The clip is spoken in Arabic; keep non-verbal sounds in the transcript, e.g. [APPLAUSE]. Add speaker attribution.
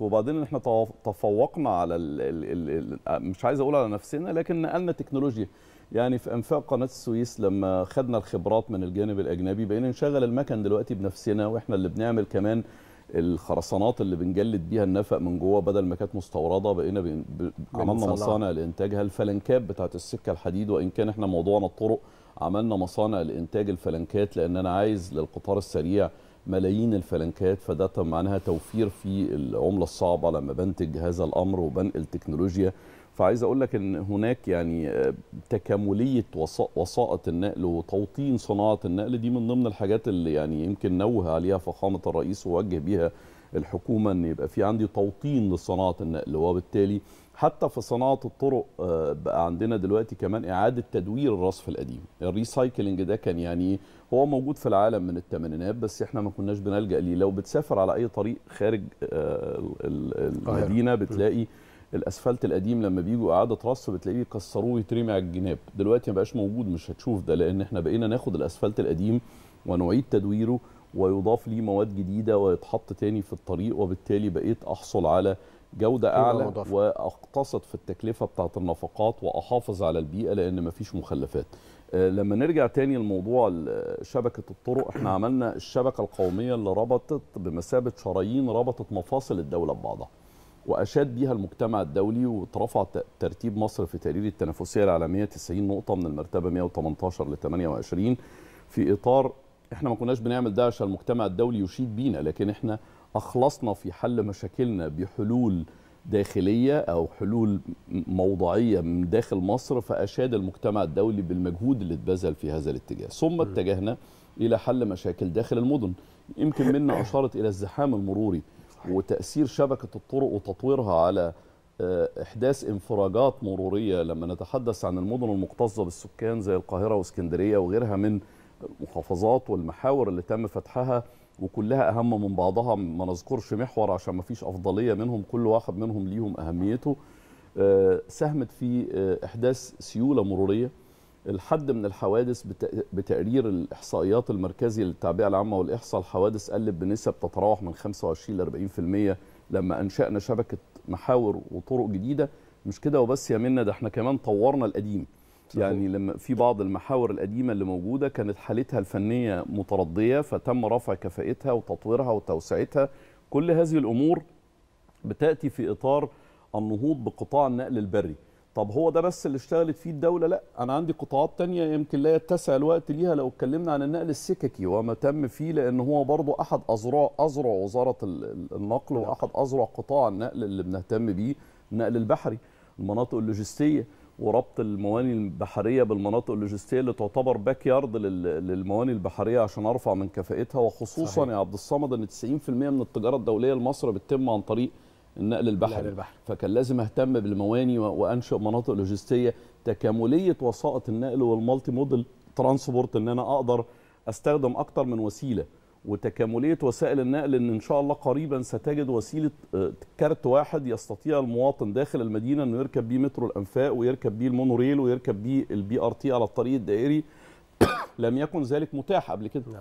Speaker 1: وبعدين احنا تفوقنا على الـ الـ الـ آه، مش عايز اقول على نفسنا لكن نقلنا تكنولوجيا يعني في انفاق قناه السويس لما خدنا الخبرات من الجانب الاجنبي بقينا نشغل المكن دلوقتي بنفسنا واحنا اللي بنعمل كمان الخرسانات اللي بنجلد بيها النفق من جوه بدل ما كانت مستورده بقينا عملنا مصانع لانتاجها الفلنكات بتاعت السكه الحديد وان كان احنا موضوعنا الطرق عملنا مصانع لانتاج الفلنكات لان انا عايز للقطار السريع ملايين الفلنكات فده معناها توفير في العمله الصعبه لما بنتج هذا الامر وبنقل تكنولوجيا فعايز اقول لك ان هناك يعني آه، تكامليه وسائط النقل وتوطين صناعه النقل دي من ضمن الحاجات اللي يعني يمكن نوه عليها فخامه الرئيس ووجه بيها الحكومه ان يبقى في عندي توطين لصناعه النقل وبالتالي حتى في صناعه الطرق آه، بقى عندنا دلوقتي كمان اعاده تدوير الرصف القديم الريسايكلينج ده كان يعني هو موجود في العالم من الثمانينات بس احنا ما كناش بنلجا ليه لو بتسافر على اي طريق خارج آه، المدينه بتلاقي الاسفلت القديم لما بيجوا اعاده رص بتلاقيه بيكسروه ويترمي على الجناب دلوقتي ما بقاش موجود مش هتشوف ده لان احنا بقينا ناخد الاسفلت القديم ونعيد تدويره ويضاف ليه مواد جديده ويتحط تاني في الطريق وبالتالي بقيت احصل على جودة أعلى وأقتصد في التكلفة بتاعة النفقات وأحافظ على البيئة لأن مفيش مخلفات آه، لما نرجع تاني لموضوع شبكة الطرق احنا [CLEARS THROAT] عملنا الشبكة القومية اللي ربطت بمثابة شرايين ربطت مفاصل الدولة ببعضها وأشاد بيها المجتمع الدولي وترفع ترتيب مصر في تقرير التنافسية العالمية 90 نقطة من المرتبة 118 ل 28 في إطار احنا ما كناش بنعمل ده عشان المجتمع الدولي يشيد بينا لكن احنا أخلصنا في حل مشاكلنا بحلول داخلية أو حلول موضعية من داخل مصر فأشاد المجتمع الدولي بالمجهود اللي اتبذل في هذا الاتجاه ثم اتجهنا إلى حل مشاكل داخل المدن يمكن منا [COUGHS] أشارت إلى الزحام المروري وتأثير شبكة الطرق وتطويرها على آه، إحداث انفراجات مرورية لما نتحدث عن المدن المكتظة بالسكان زي القاهرة واسكندرية وغيرها من المحافظات والمحاور اللي تم فتحها وكلها اهم من بعضها ما نذكرش محور عشان ما فيش افضليه منهم كل واحد منهم ليهم اهميته آه، ساهمت في آه، احداث سيوله مروريه الحد من الحوادث بتقرير الاحصائيات المركزي للتعبئه العامه والاحصاء الحوادث قلت بنسب تتراوح من 25 ل 40% لما انشانا شبكه محاور وطرق جديده مش كده وبس يا منا ده احنا كمان طورنا القديم يعني لما في بعض المحاور القديمه اللي موجوده كانت حالتها الفنيه مترديه فتم رفع كفائتها وتطويرها وتوسعتها كل هذه الامور بتاتي في اطار النهوض بقطاع النقل البري طب هو ده بس اللي اشتغلت فيه الدوله لا انا عندي قطاعات تانية يمكن لا يتسع الوقت ليها لو اتكلمنا عن النقل السككي وما تم فيه لان هو برضه احد اذرع اذرع وزاره النقل نعم. واحد اذرع قطاع النقل اللي بنهتم بيه النقل البحري المناطق اللوجستيه وربط المواني البحريه بالمناطق اللوجستيه اللي تعتبر باك يارد للمواني البحريه عشان ارفع من كفائتها وخصوصا صحيح. يا عبد الصمد ان 90% من التجاره الدوليه لمصر بتتم عن طريق النقل البحري البحر. فكان لازم اهتم بالمواني وانشئ مناطق لوجستيه تكامليه وسائط النقل والمالتي موديل ترانسبورت ان انا اقدر استخدم اكتر من وسيله وتكامليه وسائل النقل ان ان شاء الله قريبا ستجد وسيله آه، كارت واحد يستطيع المواطن داخل المدينه انه يركب بيه مترو الانفاق ويركب بيه المونوريل ويركب بيه البي ار تي على الطريق الدائري [COUGHS] لم يكن ذلك متاح قبل كده نعم.